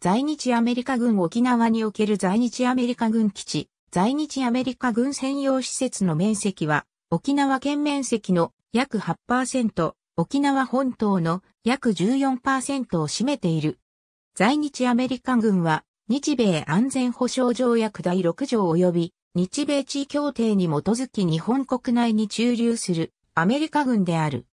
在日アメリカ軍沖縄における在日アメリカ軍基地、在日アメリカ軍専用施設の面積は、沖縄県面積の約8%、沖縄本島の約14%を占めている。在日アメリカ軍は、日米安全保障条約第6条及び、日米地位協定に基づき日本国内に駐留するアメリカ軍である。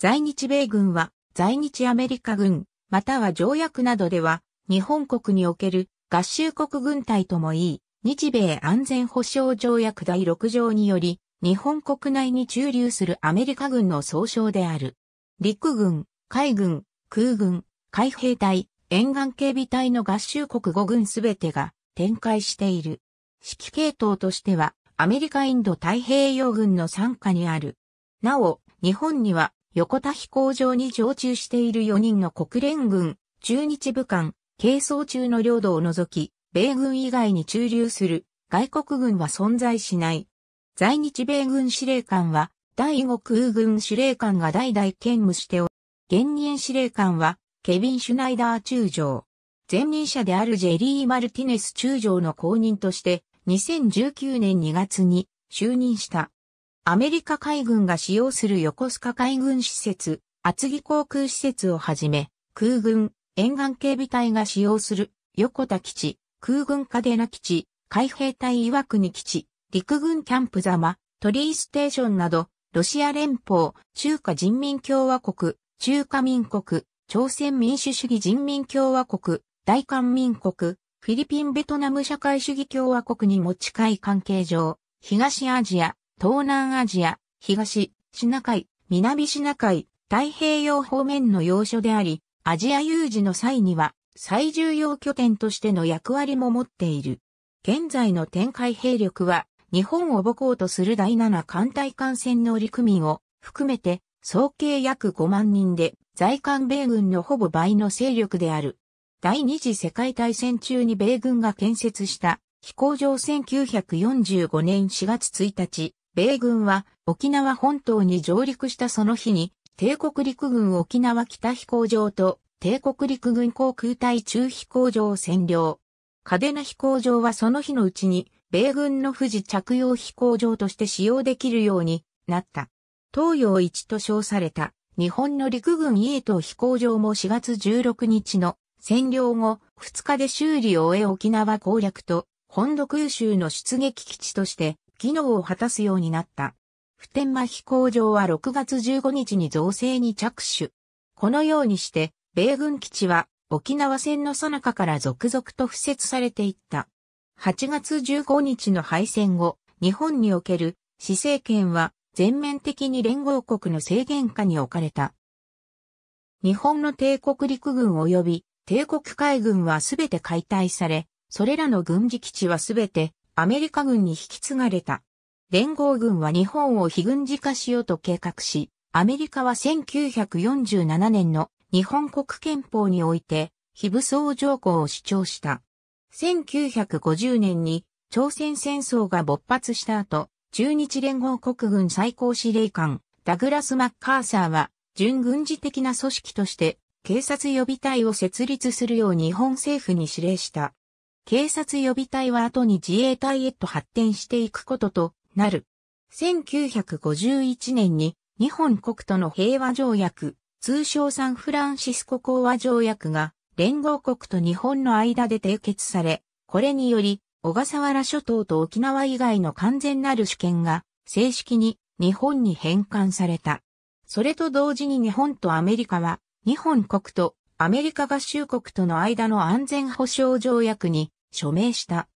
在日米軍は、在日アメリカ軍、または条約などでは、日本国における合衆国軍隊ともいい、日米安全保障条約第6条により、日本国内に駐留するアメリカ軍の総称である。陸軍、海軍、空軍、海兵隊、沿岸警備隊の合衆国5軍すべてが展開している。指揮系統としては、アメリカインド太平洋軍の傘下にある。なお、日本には横田飛行場に常駐している4人の国連軍、中日武官、係争中の領土を除き、米軍以外に駐留する外国軍は存在しない。在日米軍司令官は、第五空軍司令官が代々兼務しており、現任司令官は、ケビン・シュナイダー中将。前任者であるジェリー・マルティネス中将の後任として、2019年2月に就任した。アメリカ海軍が使用する横須賀海軍施設、厚木航空施設をはじめ、空軍、沿岸警備隊が使用する横田基地、空軍カデナ基地、海兵隊岩国基地、陸軍キャンプザマ、トリーステーションなど、ロシア連邦、中華人民共和国、中華民国、朝鮮民主主義人民共和国、大韓民国、フィリピンベトナム社会主義共和国にも近い関係上、東アジア、東南アジア、東、シナ海、南シナ海、太平洋方面の要所であり、アジア有事の際には最重要拠点としての役割も持っている。現在の展開兵力は日本を母港とする第7艦隊艦船の陸民を含めて総計約5万人で在韓米軍のほぼ倍の勢力である。第二次世界大戦中に米軍が建設した飛行場1945年4月1日、米軍は沖縄本島に上陸したその日に帝国陸軍沖縄北飛行場と帝国陸軍航空隊中飛行場を占領。嘉手納飛行場はその日のうちに、米軍の富士着用飛行場として使用できるようになった。東洋一と称された日本の陸軍イエト飛行場も4月16日の占領後2日で修理を終え沖縄攻略と本土空襲の出撃基地として機能を果たすようになった。普天間飛行場は6月15日に造成に着手。このようにして、米軍基地は沖縄戦の最中から続々と敷設されていった。8月15日の敗戦後、日本における市政権は全面的に連合国の制限下に置かれた。日本の帝国陸軍及び帝国海軍はすべて解体され、それらの軍事基地はすべてアメリカ軍に引き継がれた。連合軍は日本を非軍事化しようと計画し、アメリカは1947年の日本国憲法において、非武装条項を主張した。1950年に朝鮮戦争が勃発した後、中日連合国軍最高司令官、ダグラス・マッカーサーは、準軍事的な組織として、警察予備隊を設立するよう日本政府に指令した。警察予備隊は後に自衛隊へと発展していくことと、なる。1951年に日本国との平和条約、通称サンフランシスコ講和条約が連合国と日本の間で締結され、これにより小笠原諸島と沖縄以外の完全なる主権が正式に日本に返還された。それと同時に日本とアメリカは日本国とアメリカ合衆国との間の安全保障条約に署名した。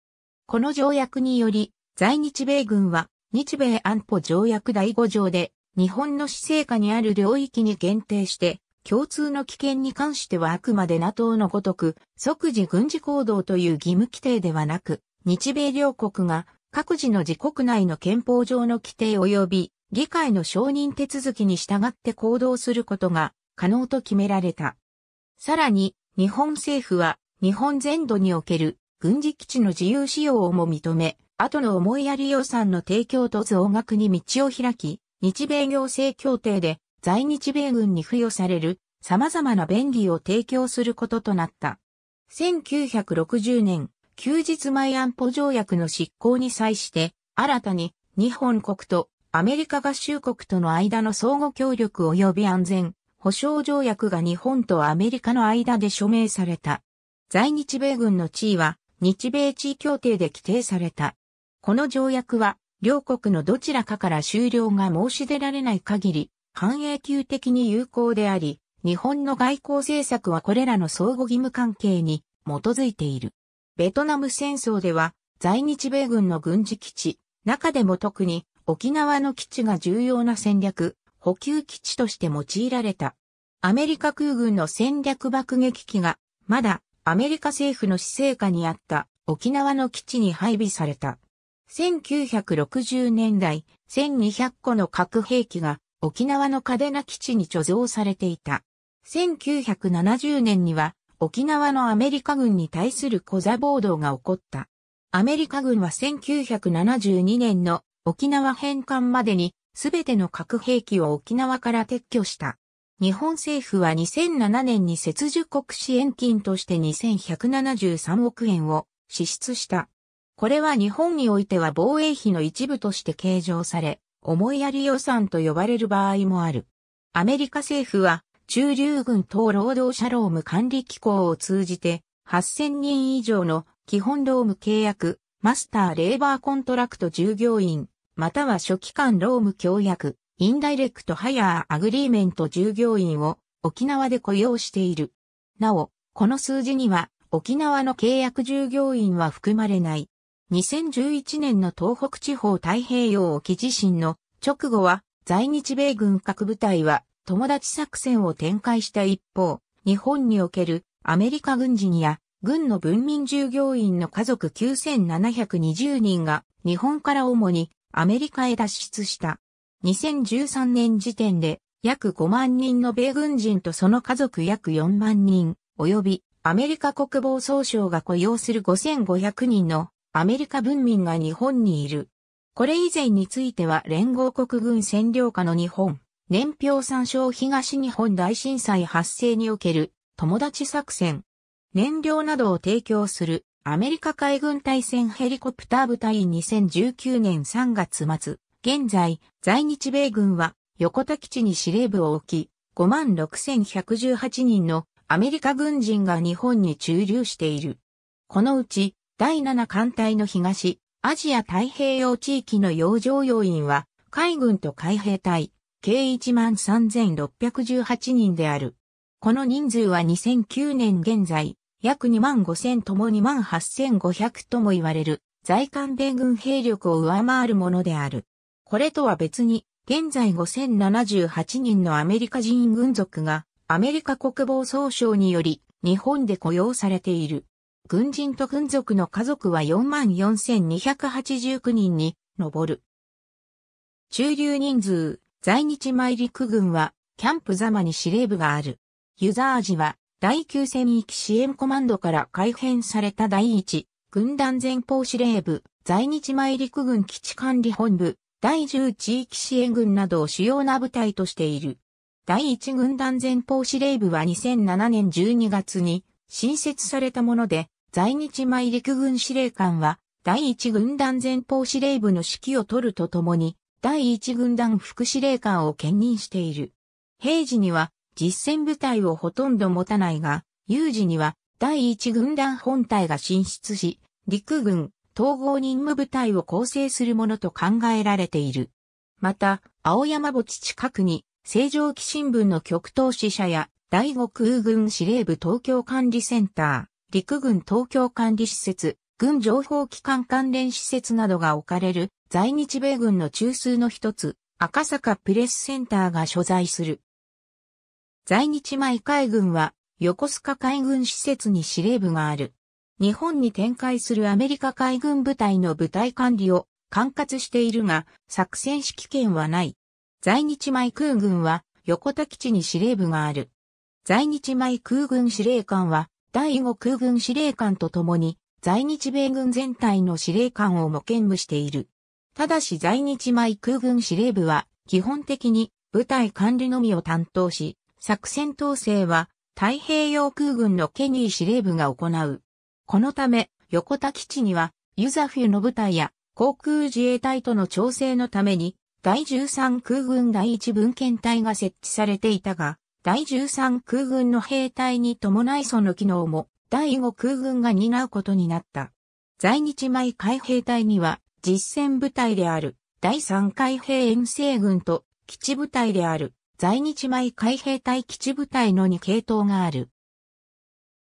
この条約により在日米軍は日米安保条約第5条で日本の施政下にある領域に限定して共通の危険に関してはあくまで NATO のごとく即時軍事行動という義務規定ではなく日米両国が各自の自国内の憲法上の規定及び議会の承認手続きに従って行動することが可能と決められた。さらに日本政府は日本全土における軍事基地の自由使用をも認め、後の思いやり予算の提供と増額に道を開き、日米行政協定で在日米軍に付与される様々な便利を提供することとなった。1960年、休日前安保条約の執行に際して、新たに日本国とアメリカ合衆国との間の相互協力及び安全保障条約が日本とアメリカの間で署名された。在日米軍の地位は日米地位協定で規定された。この条約は、両国のどちらかから終了が申し出られない限り、半永久的に有効であり、日本の外交政策はこれらの相互義務関係に基づいている。ベトナム戦争では、在日米軍の軍事基地、中でも特に沖縄の基地が重要な戦略、補給基地として用いられた。アメリカ空軍の戦略爆撃機が、まだアメリカ政府の施政下にあった沖縄の基地に配備された。1960年代、1200個の核兵器が沖縄の嘉手納基地に貯蔵されていた。1970年には沖縄のアメリカ軍に対する小座暴動が起こった。アメリカ軍は1972年の沖縄返還までに全ての核兵器を沖縄から撤去した。日本政府は2007年に接受国支援金として2173億円を支出した。これは日本においては防衛費の一部として計上され、思いやり予算と呼ばれる場合もある。アメリカ政府は、中流軍等労働者労務管理機構を通じて、8000人以上の基本労務契約、マスターレーバーコントラクト従業員、または初期間労務協約、インダイレクトハイヤーアグリーメント従業員を沖縄で雇用している。なお、この数字には沖縄の契約従業員は含まれない。2011年の東北地方太平洋沖地震の直後は在日米軍各部隊は友達作戦を展開した一方、日本におけるアメリカ軍人や軍の文民従業員の家族9720人が日本から主にアメリカへ脱出した。2013年時点で約5万人の米軍人とその家族約4万人、及びアメリカ国防総省が雇用する5500人のアメリカ文民が日本にいる。これ以前については連合国軍占領下の日本、年表参照東日本大震災発生における友達作戦、燃料などを提供するアメリカ海軍対戦ヘリコプター部隊2019年3月末、現在、在日米軍は横田基地に司令部を置き、56,118人のアメリカ軍人が日本に駐留している。このうち第7艦隊の東、アジア太平洋地域の洋上要員は、海軍と海兵隊、計13,618人である。この人数は2009年現在、約2万5000とも2万8500とも言われる、在韓米軍兵力を上回るものである。これとは別に、現在5078人のアメリカ人軍属が、アメリカ国防総省により、日本で雇用されている。軍人と軍属の家族は44,289人に上る。駐留人数、在日米陸軍は、キャンプザマに司令部がある。ユザージは、第9戦域支援コマンドから改編された第1、軍団前方司令部、在日米陸軍基地管理本部、第10地域支援軍などを主要な部隊としている。第1軍団前方司令部は2007年12月に新設されたもので、在日米陸軍司令官は、第1軍団前方司令部の指揮を取るとともに、第1軍団副司令官を兼任している。平時には、実戦部隊をほとんど持たないが、有事には、第1軍団本体が進出し、陸軍、統合任務部隊を構成するものと考えられている。また、青山墓地近くに、正常期新聞の極東支社や、第五空軍司令部東京管理センター、陸軍東京管理施設、軍情報機関関連施設などが置かれる在日米軍の中枢の一つ、赤坂プレスセンターが所在する。在日米海軍は横須賀海軍施設に司令部がある。日本に展開するアメリカ海軍部隊の部隊管理を管轄しているが、作戦指揮権はない。在日米空軍は横田基地に司令部がある。在日米空軍司令官は第5空軍司令官と共に、在日米軍全体の司令官をも兼務している。ただし在日米空軍司令部は、基本的に部隊管理のみを担当し、作戦統制は太平洋空軍のケニー司令部が行う。このため、横田基地には、ユザフィの部隊や航空自衛隊との調整のために、第13空軍第1分遣隊が設置されていたが、第13空軍の兵隊に伴いその機能も第5空軍が担うことになった。在日米海兵隊には実戦部隊である第3海兵遠征軍と基地部隊である在日米海兵隊基地部隊の2系統がある。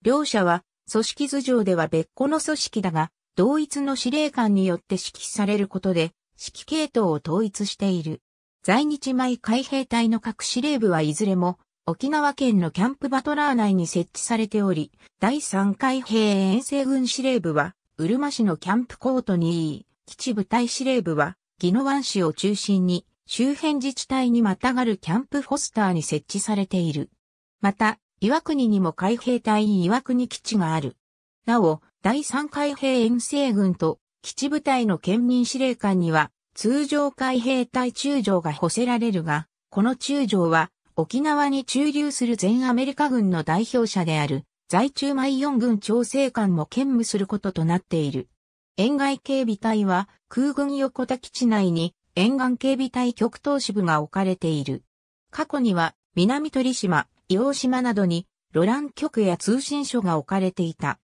両者は組織図上では別個の組織だが、同一の司令官によって指揮されることで指揮系統を統一している。在日米海兵隊の各司令部はいずれも沖縄県のキャンプバトラー内に設置されており、第3回兵遠征軍司令部は、うるま市のキャンプコートに基地部隊司令部は、宜野湾市を中心に、周辺自治体にまたがるキャンプフォスターに設置されている。また、岩国にも海兵隊岩国基地がある。なお、第3海兵遠征軍と基地部隊の県民司令官には、通常海兵隊中将が補せられるが、この中将は沖縄に駐留する全アメリカ軍の代表者である、在中マイ4軍調整官も兼務することとなっている。沿岸警備隊は空軍横田基地内に沿岸警備隊極東支部が置かれている。過去には南鳥島、洋黄島などにロラン局や通信所が置かれていた。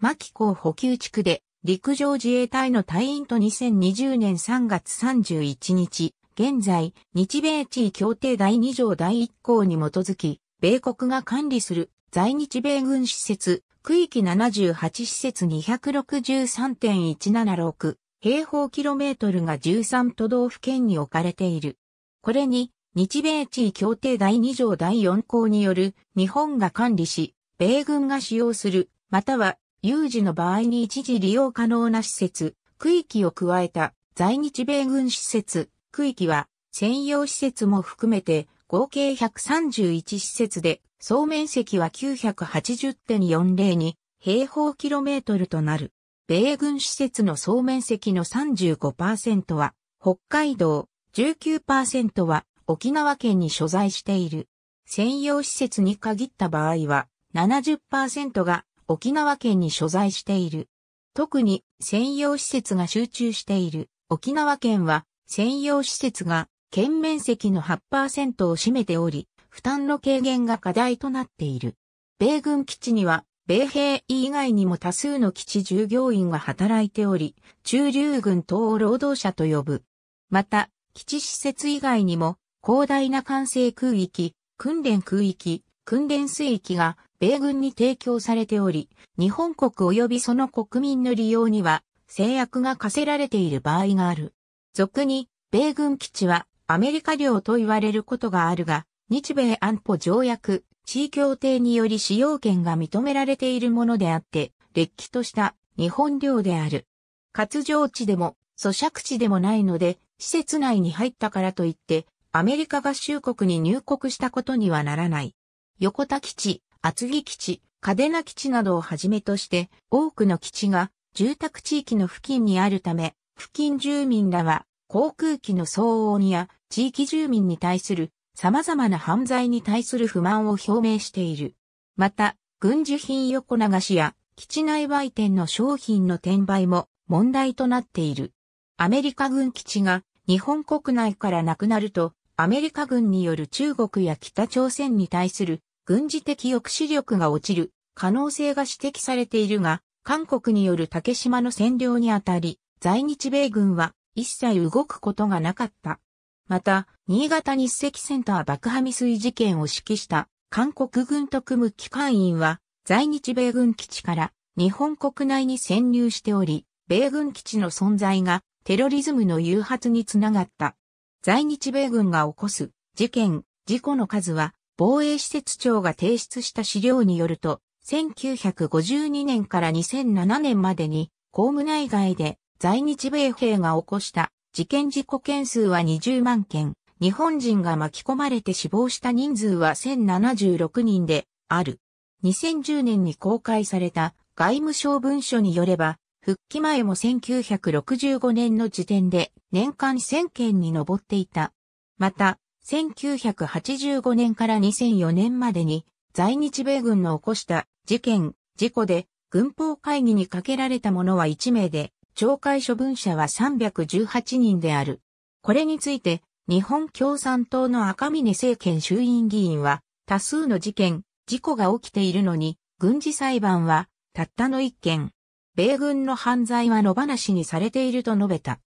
牧港補給地区で陸上自衛隊の隊員と2020年3月31日、現在、日米地位協定第2条第1項に基づき、米国が管理する在日米軍施設、区域78施設263.176平方キロメートルが13都道府県に置かれている。これに、日米地位協定第2条第4項による日本が管理し、米軍が使用する、または有事の場合に一時利用可能な施設、区域を加えた在日米軍施設区域は専用施設も含めて合計131施設で総面積は980.402平方キロメートルとなる。米軍施設の総面積の35%は北海道、19%は沖縄県に所在している。専用施設に限った場合は70%が沖縄県に所在している。特に専用施設が集中している沖縄県は専用施設が県面積の8%を占めており、負担の軽減が課題となっている。米軍基地には、米兵以外にも多数の基地従業員が働いており、中流軍等を労働者と呼ぶ。また、基地施設以外にも、広大な管制空域、訓練空域、訓練水域が米軍に提供されており、日本国及びその国民の利用には制約が課せられている場合がある。俗に、米軍基地はアメリカ領と言われることがあるが、日米安保条約、地位協定により使用権が認められているものであって、れっきとした日本領である。活動地でも、咀嚼地でもないので、施設内に入ったからといって、アメリカ合衆国に入国したことにはならない。横田基地、厚木基地、嘉手納基地などをはじめとして、多くの基地が住宅地域の付近にあるため、付近住民らは航空機の騒音や地域住民に対する様々な犯罪に対する不満を表明している。また、軍需品横流しや基地内売店の商品の転売も問題となっている。アメリカ軍基地が日本国内からなくなると、アメリカ軍による中国や北朝鮮に対する軍事的抑止力が落ちる可能性が指摘されているが、韓国による竹島の占領にあたり、在日米軍は一切動くことがなかった。また、新潟日赤センター爆破未遂事件を指揮した韓国軍特務機関員は、在日米軍基地から日本国内に潜入しており、米軍基地の存在がテロリズムの誘発につながった。在日米軍が起こす事件、事故の数は防衛施設長が提出した資料によると、1952年から2007年までに公務内外で在日米兵が起こした事件事故件数は20万件、日本人が巻き込まれて死亡した人数は1076人である。2010年に公開された外務省文書によれば、復帰前も1965年の時点で年間1000件に上っていた。また、1985年から2004年までに在日米軍の起こした事件、事故で軍法会議にかけられた者は1名で、懲戒処分者は318人である。これについて、日本共産党の赤峰政権衆院議員は、多数の事件、事故が起きているのに、軍事裁判は、たったの一件。米軍の犯罪は野放しにされていると述べた。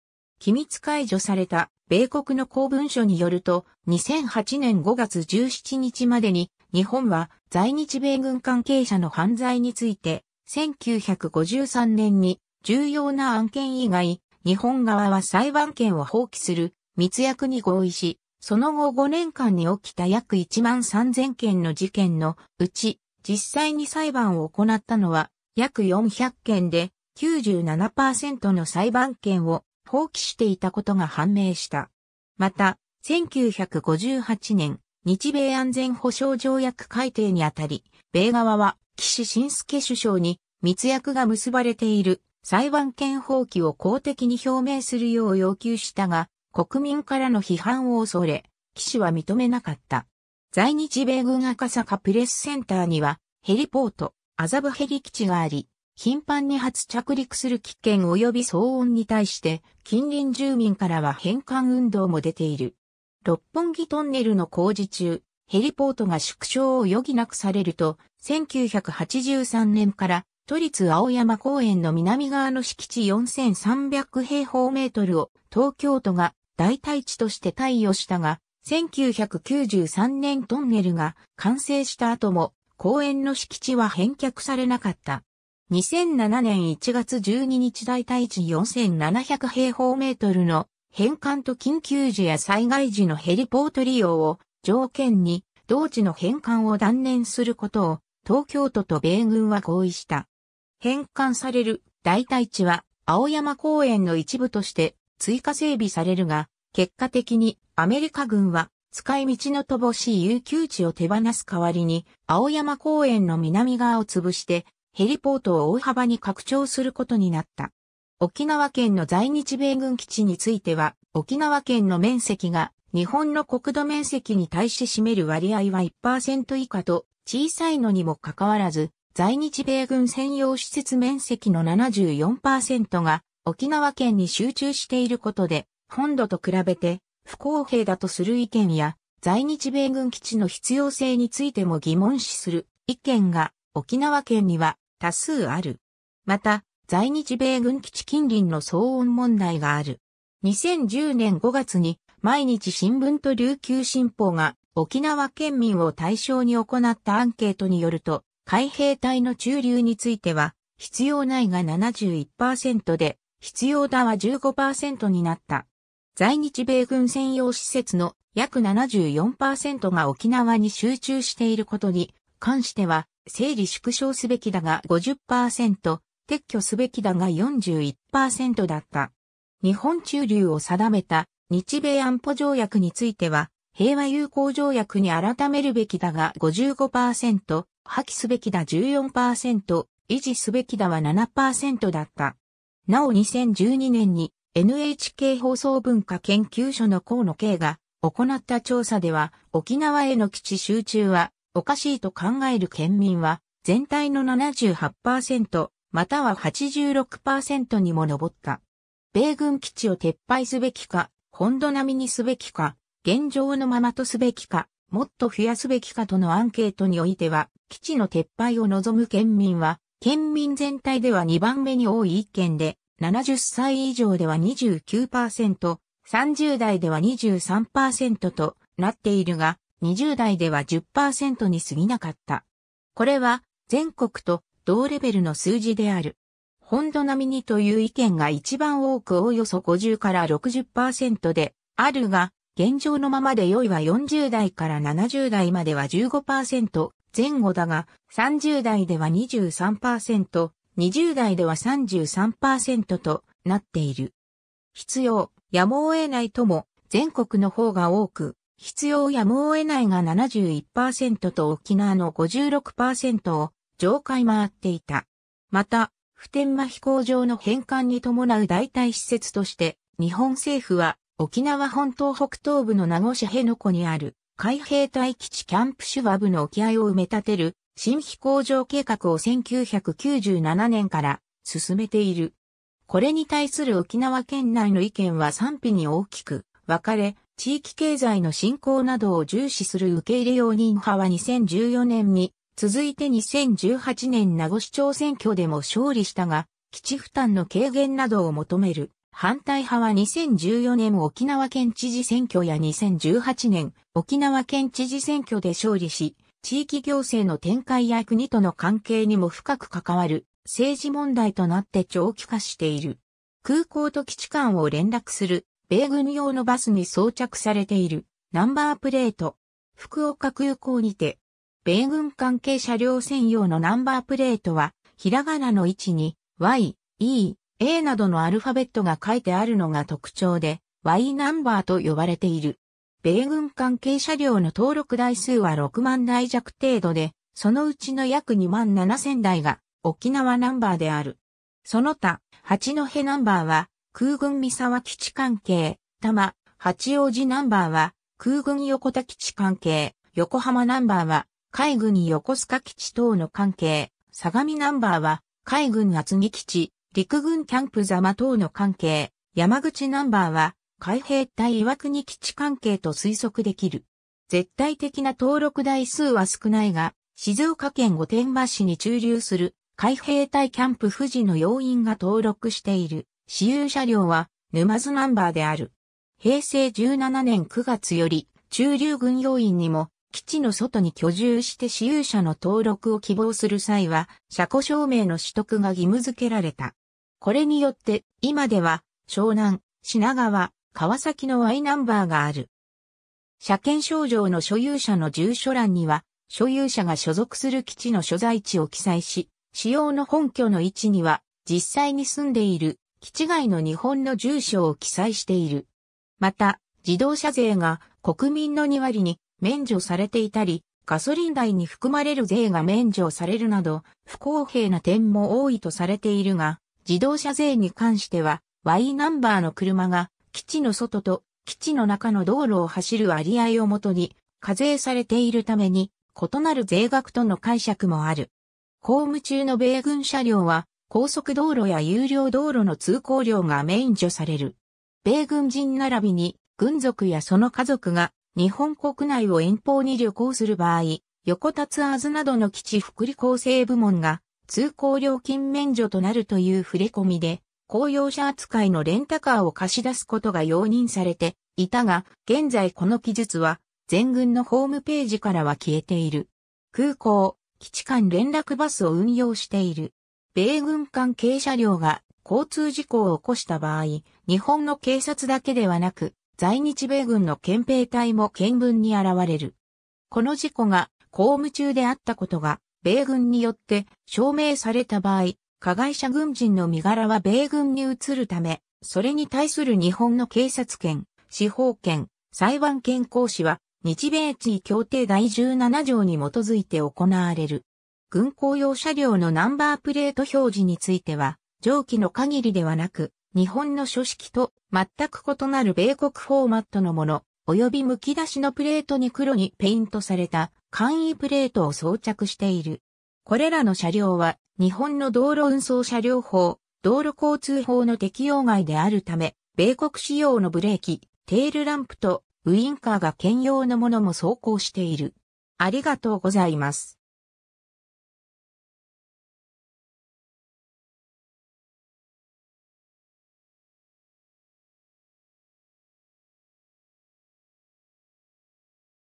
機密解除された米国の公文書によると、2008年5月17日までに、日本は在日米軍関係者の犯罪について、1953年に重要な案件以外、日本側は裁判権を放棄する密約に合意し、その後5年間に起きた約1万3000件の事件のうち、実際に裁判を行ったのは約400件で97%の裁判権を放棄していたことが判明した。また、1958年、日米安全保障条約改定にあたり、米側は岸信介首相に密約が結ばれている裁判権放棄を公的に表明するよう要求したが、国民からの批判を恐れ、騎士は認めなかった。在日米軍赤坂プレスセンターには、ヘリポート、麻布ヘリ基地があり、頻繁に初着陸する危険及び騒音に対して、近隣住民からは返還運動も出ている。六本木トンネルの工事中、ヘリポートが縮小を余儀なくされると、1983年から都立青山公園の南側の敷地4300平方メートルを東京都が代替地として対応したが、1993年トンネルが完成した後も公園の敷地は返却されなかった。2007年1月12日代替地4700平方メートルの返還と緊急時や災害時のヘリポート利用を条件に同地の返還を断念することを東京都と米軍は合意した。返還される代替地は青山公園の一部として追加整備されるが、結果的にアメリカ軍は使い道の乏しい遊休地を手放す代わりに青山公園の南側を潰してヘリポートを大幅に拡張することになった。沖縄県の在日米軍基地については沖縄県の面積が日本の国土面積に対して占める割合は1%以下と小さいのにもかかわらず、在日米軍専用施設面積の74%が沖縄県に集中していることで、本土と比べて不公平だとする意見や、在日米軍基地の必要性についても疑問視する意見が沖縄県には多数ある。また、在日米軍基地近隣の騒音問題がある。2010年5月に毎日新聞と琉球新報が沖縄県民を対象に行ったアンケートによると、海兵隊の駐留については、必要ないが71%で、必要だは15%になった。在日米軍専用施設の約74%が沖縄に集中していることに関しては、整理縮小すべきだが50%、撤去すべきだが41%だった。日本中流を定めた日米安保条約については、平和友好条約に改めるべきだが55%、破棄すべきだ14%、維持すべきだは7%だった。なお2012年に NHK 放送文化研究所の河野慶が行った調査では沖縄への基地集中はおかしいと考える県民は全体の78%または86%にも上った。米軍基地を撤廃すべきか、本土並みにすべきか、現状のままとすべきか、もっと増やすべきかとのアンケートにおいては基地の撤廃を望む県民は、県民全体では2番目に多い1県で、70歳以上では29%、30代では23%となっているが、20代では10%に過ぎなかった。これは全国と同レベルの数字である。本土並みにという意見が一番多くおよそ50から60%であるが、現状のままで良いは40代から70代までは15%、前後だが、30代では23%、20代では33%となっている。必要、やむを得ないとも全国の方が多く、必要やむを得ないが71%と沖縄の56%を上回回っていた。また、普天間飛行場の返還に伴う代替施設として、日本政府は沖縄本島北東部の名護市辺野古にある海兵隊基地キャンプシュワブの沖合を埋め立てる新飛行場計画を1997年から進めている。これに対する沖縄県内の意見は賛否に大きく分かれ、地域経済の振興などを重視する受け入れ容認派は2014年に、続いて2018年名護市長選挙でも勝利したが、基地負担の軽減などを求める反対派は2014年沖縄県知事選挙や2018年沖縄県知事選挙で勝利し、地域行政の展開や国との関係にも深く関わる政治問題となって長期化している。空港と基地間を連絡する米軍用のバスに装着されているナンバープレート。福岡空港にて、米軍関係車両専用のナンバープレートは、ひらがなの位置に Y、E、A などのアルファベットが書いてあるのが特徴で、Y ナンバーと呼ばれている。米軍関係車両の登録台数は6万台弱程度で、そのうちの約2万7千台が沖縄ナンバーである。その他、八戸ナンバーは空軍三沢基地関係、多摩、八王子ナンバーは空軍横田基地関係、横浜ナンバーは海軍横須賀基地等の関係、相模ナンバーは海軍厚木基地、陸軍キャンプザマ等の関係、山口ナンバーは、海兵隊岩国基地関係と推測できる。絶対的な登録台数は少ないが、静岡県御殿場市に駐留する海兵隊キャンプ富士の要員が登録している私有車両は沼津ナンバーである。平成17年9月より駐留軍要員にも基地の外に居住して私有者の登録を希望する際は車庫証明の取得が義務付けられた。これによって、今では、湘南、品川、川崎の Y ナンバーがある。車検証状の所有者の住所欄には、所有者が所属する基地の所在地を記載し、使用の本拠の位置には、実際に住んでいる、基地外の日本の住所を記載している。また、自動車税が国民の2割に免除されていたり、ガソリン代に含まれる税が免除されるなど、不公平な点も多いとされているが、自動車税に関しては、Y ナンバーの車が基地の外と基地の中の道路を走る割合をもとに課税されているために異なる税額との解釈もある。公務中の米軍車両は高速道路や有料道路の通行料が免除される。米軍人並びに軍属やその家族が日本国内を遠方に旅行する場合、横達アーズなどの基地福利厚生部門が通行料金免除となるという触れ込みで、公用車扱いのレンタカーを貸し出すことが容認されていたが、現在この記述は全軍のホームページからは消えている。空港、基地間連絡バスを運用している。米軍関係車両が交通事故を起こした場合、日本の警察だけではなく、在日米軍の憲兵隊も見聞に現れる。この事故が公務中であったことが米軍によって証明された場合、加害者軍人の身柄は米軍に移るため、それに対する日本の警察権、司法権、裁判権行使は、日米地位協定第17条に基づいて行われる。軍公用車両のナンバープレート表示については、上記の限りではなく、日本の書式と全く異なる米国フォーマットのもの、及び剥き出しのプレートに黒にペイントされた簡易プレートを装着している。これらの車両は日本の道路運送車両法、道路交通法の適用外であるため、米国仕様のブレーキ、テールランプとウインカーが兼用のものも走行している。ありがとうございます。